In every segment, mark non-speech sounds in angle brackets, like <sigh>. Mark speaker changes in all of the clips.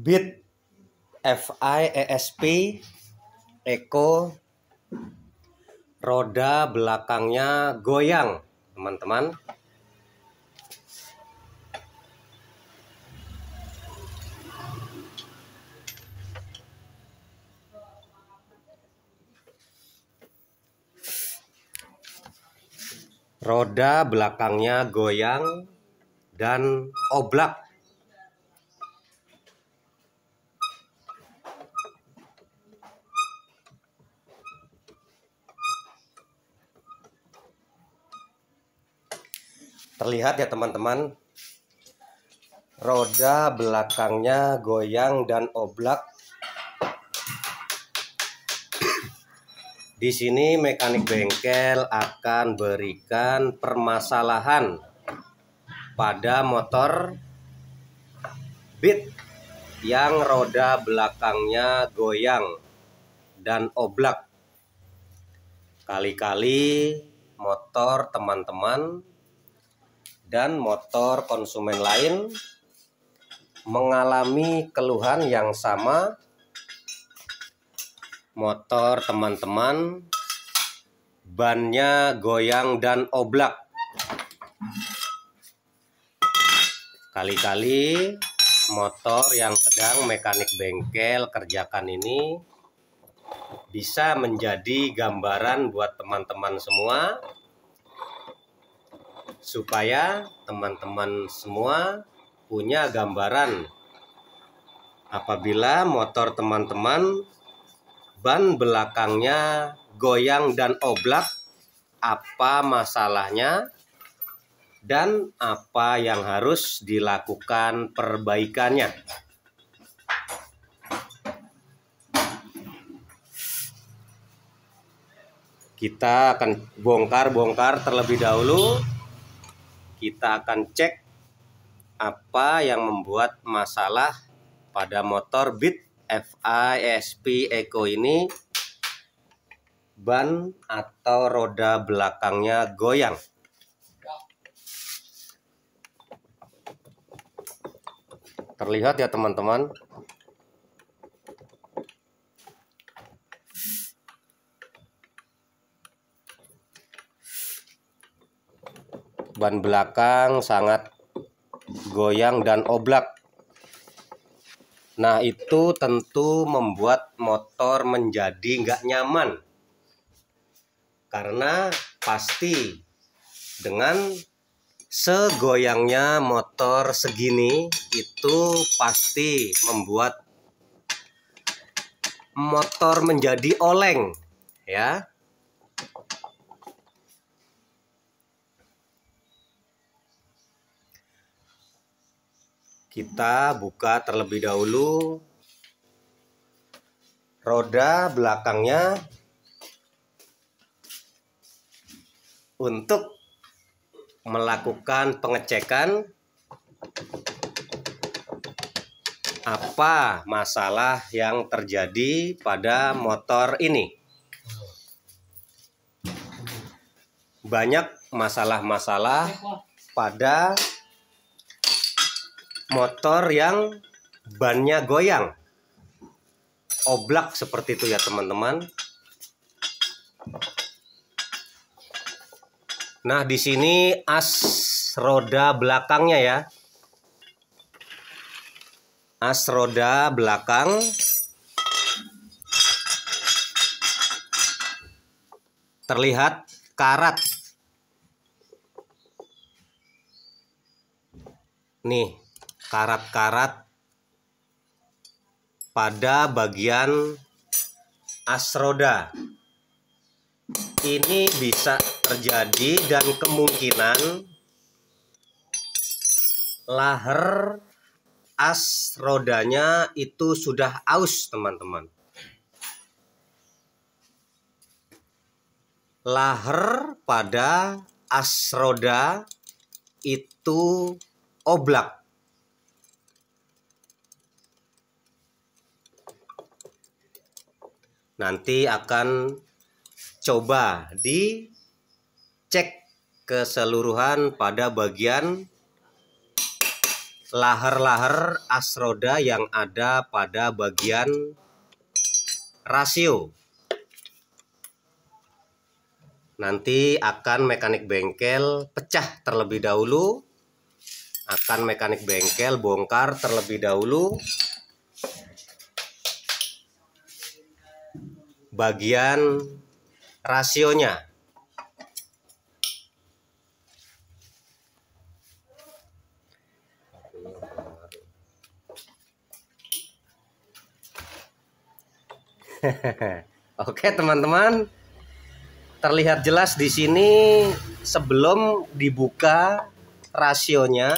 Speaker 1: Bit FI ESP Eko roda belakangnya goyang teman-teman roda belakangnya goyang dan oblak terlihat ya teman-teman roda belakangnya goyang dan oblak di sini mekanik bengkel akan berikan permasalahan pada motor bit yang roda belakangnya goyang dan oblak kali-kali motor teman-teman dan motor konsumen lain mengalami keluhan yang sama motor teman-teman bannya goyang dan oblak kali-kali motor yang sedang mekanik bengkel kerjakan ini bisa menjadi gambaran buat teman-teman semua supaya teman-teman semua punya gambaran apabila motor teman-teman ban belakangnya goyang dan oblak apa masalahnya dan apa yang harus dilakukan perbaikannya. Kita akan bongkar-bongkar terlebih dahulu kita akan cek apa yang membuat masalah pada motor Beat FISP Eco ini ban atau roda belakangnya goyang. Terlihat ya teman-teman, ban belakang sangat goyang dan oblak Nah itu tentu membuat motor menjadi nggak nyaman Karena pasti dengan segoyangnya motor segini Itu pasti membuat motor menjadi oleng ya kita buka terlebih dahulu roda belakangnya untuk melakukan pengecekan apa masalah yang terjadi pada motor ini. Banyak masalah-masalah pada motor yang bannya goyang oblak seperti itu ya teman-teman nah di sini as roda belakangnya ya as roda belakang terlihat karat. Nih, karat-karat pada bagian as roda. Ini bisa terjadi dan kemungkinan laher as rodanya itu sudah aus, teman-teman. Laher pada as roda itu oblak. nanti akan coba dicek keseluruhan pada bagian lahar-lahar as roda yang ada pada bagian rasio. Nanti akan mekanik bengkel pecah terlebih dahulu, akan mekanik bengkel bongkar terlebih dahulu, bagian rasionya. <laughs> Oke teman-teman, terlihat jelas di sini sebelum dibuka rasionya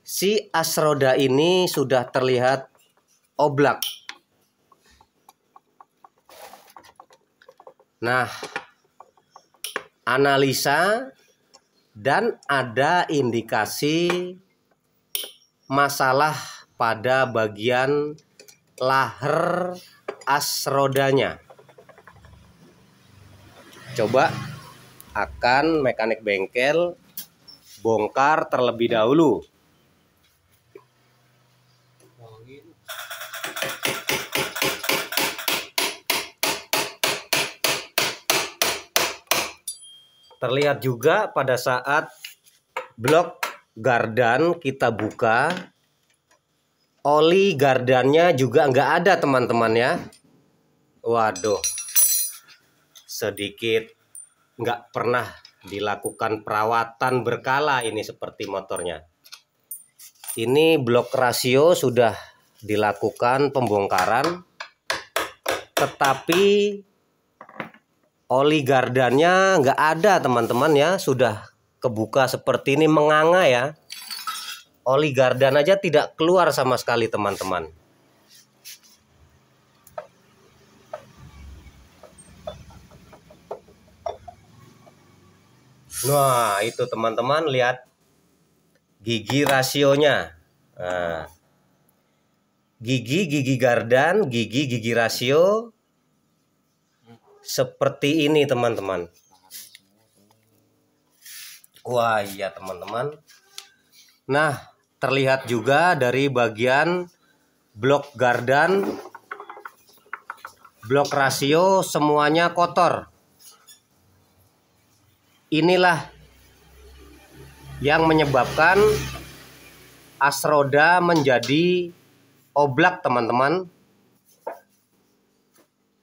Speaker 1: si asroda ini sudah terlihat oblak Nah, analisa dan ada indikasi masalah pada bagian laher asrodanya. Coba akan mekanik bengkel bongkar terlebih dahulu Terlihat juga pada saat blok gardan kita buka, oli gardannya juga nggak ada teman-teman ya. Waduh, sedikit nggak pernah dilakukan perawatan berkala ini seperti motornya. Ini blok rasio sudah dilakukan pembongkaran, tetapi oli gardannya nggak ada teman-teman ya sudah kebuka seperti ini menganga ya oli gardan aja tidak keluar sama sekali teman-teman Nah itu teman-teman lihat gigi rasionya nah, gigi gigi gardan gigi gigi rasio seperti ini teman-teman wah iya teman-teman nah terlihat juga dari bagian blok gardan blok rasio semuanya kotor inilah yang menyebabkan asroda menjadi oblak teman-teman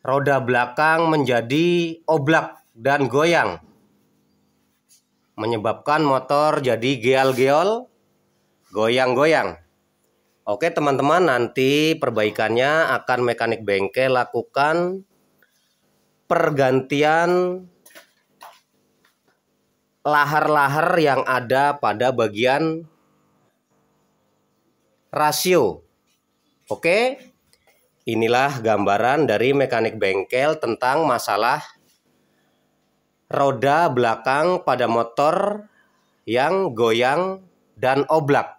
Speaker 1: roda belakang menjadi oblak dan goyang, menyebabkan motor jadi geol geol goyang-goyang. Oke teman-teman, nanti perbaikannya akan mekanik bengkel lakukan pergantian lahar-lahar yang ada pada bagian rasio. Oke? Inilah gambaran dari mekanik bengkel tentang masalah roda belakang pada motor yang goyang dan oblak.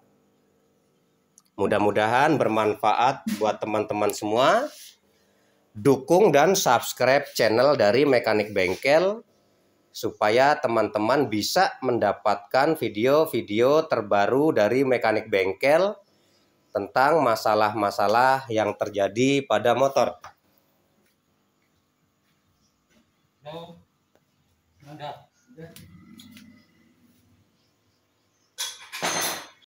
Speaker 1: Mudah-mudahan bermanfaat buat teman-teman semua. Dukung dan subscribe channel dari Mekanik Bengkel supaya teman-teman bisa mendapatkan video-video terbaru dari Mekanik Bengkel tentang masalah-masalah yang terjadi pada motor. No.